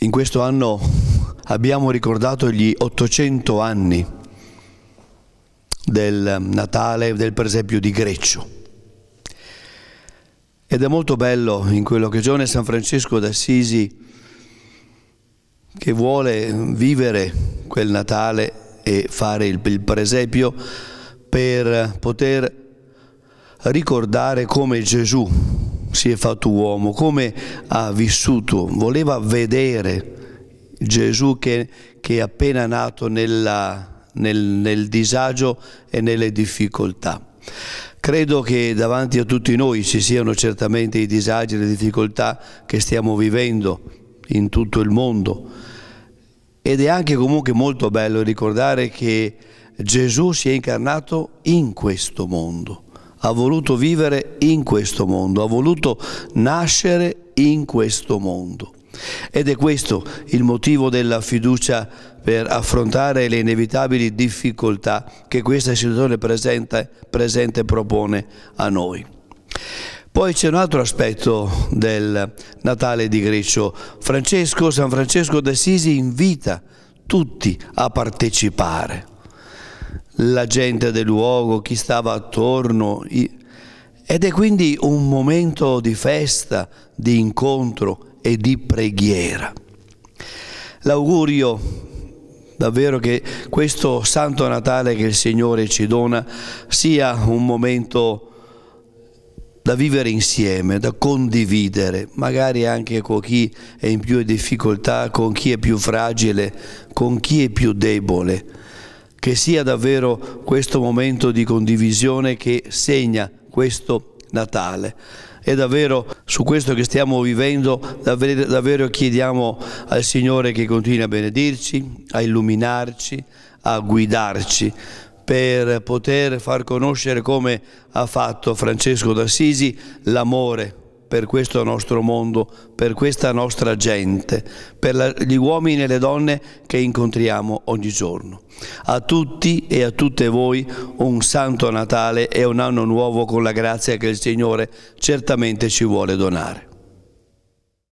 In questo anno abbiamo ricordato gli 800 anni del Natale del presepio di Greccio. Ed è molto bello in quello che quell'occasione San Francesco d'Assisi che vuole vivere quel Natale e fare il presepio per poter ricordare come Gesù si è fatto uomo, come ha vissuto, voleva vedere Gesù che, che è appena nato nella, nel, nel disagio e nelle difficoltà. Credo che davanti a tutti noi ci siano certamente i disagi e le difficoltà che stiamo vivendo in tutto il mondo ed è anche comunque molto bello ricordare che Gesù si è incarnato in questo mondo ha voluto vivere in questo mondo, ha voluto nascere in questo mondo. Ed è questo il motivo della fiducia per affrontare le inevitabili difficoltà che questa situazione presente, presente propone a noi. Poi c'è un altro aspetto del Natale di Grecio. Francesco, San Francesco d'Assisi invita tutti a partecipare la gente del luogo, chi stava attorno. Ed è quindi un momento di festa, di incontro e di preghiera. L'augurio davvero che questo Santo Natale che il Signore ci dona sia un momento da vivere insieme, da condividere, magari anche con chi è in più difficoltà, con chi è più fragile, con chi è più debole che sia davvero questo momento di condivisione che segna questo Natale. È davvero su questo che stiamo vivendo, davvero, davvero chiediamo al Signore che continui a benedirci, a illuminarci, a guidarci per poter far conoscere come ha fatto Francesco d'Assisi l'amore per questo nostro mondo, per questa nostra gente, per la, gli uomini e le donne che incontriamo ogni giorno. A tutti e a tutte voi un santo Natale e un anno nuovo con la grazia che il Signore certamente ci vuole donare.